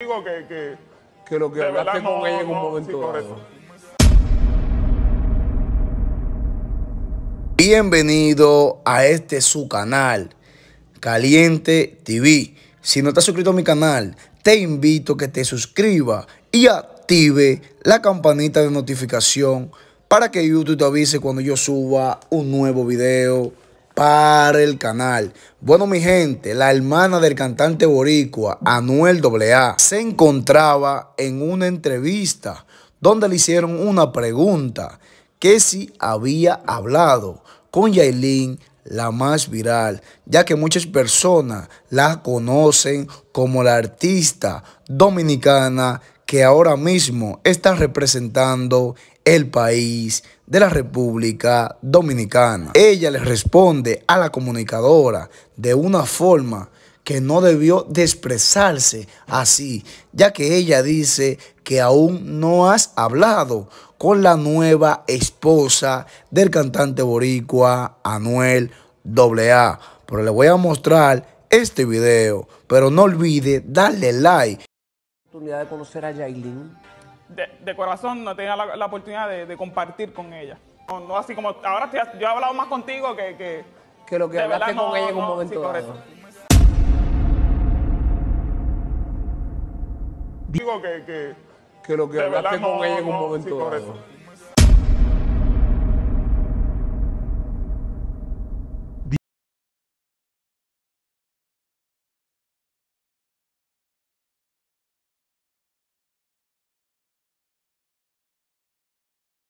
Digo que, lo que hablaste con ella en un momento Bienvenido a este su canal, Caliente TV. Si no estás suscrito a mi canal, te invito a que te suscribas y active la campanita de notificación para que YouTube te avise cuando yo suba un nuevo video para el canal. Bueno, mi gente, la hermana del cantante boricua, Anuel AA, se encontraba en una entrevista donde le hicieron una pregunta que si había hablado con Yailin, la más viral, ya que muchas personas la conocen como la artista dominicana que ahora mismo está representando el país de la República Dominicana. Ella le responde a la comunicadora de una forma que no debió de expresarse así, ya que ella dice que aún no has hablado con la nueva esposa del cantante boricua Anuel AA. Pero le voy a mostrar este video, pero no olvide darle like oportunidad de conocer a Yailin? De, corazón no tenía la, oportunidad de, compartir con ella. No, así como ahora yo he hablado más contigo que... Que, que lo que hablaste con ella en un momento Digo que, que, que lo que hablaste con ella en un momento